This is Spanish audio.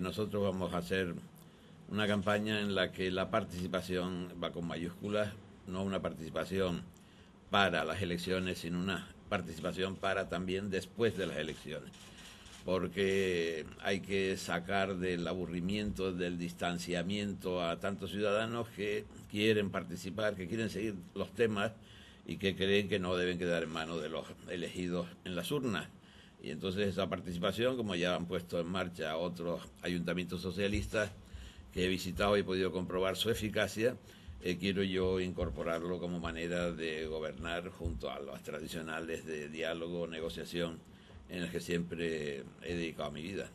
Nosotros vamos a hacer una campaña en la que la participación va con mayúsculas, no una participación para las elecciones, sino una participación para también después de las elecciones, porque hay que sacar del aburrimiento, del distanciamiento a tantos ciudadanos que quieren participar, que quieren seguir los temas y que creen que no deben quedar en manos de los elegidos en las urnas. Y entonces esa participación, como ya han puesto en marcha otros ayuntamientos socialistas que he visitado y he podido comprobar su eficacia, eh, quiero yo incorporarlo como manera de gobernar junto a las tradicionales de diálogo, negociación, en el que siempre he dedicado mi vida.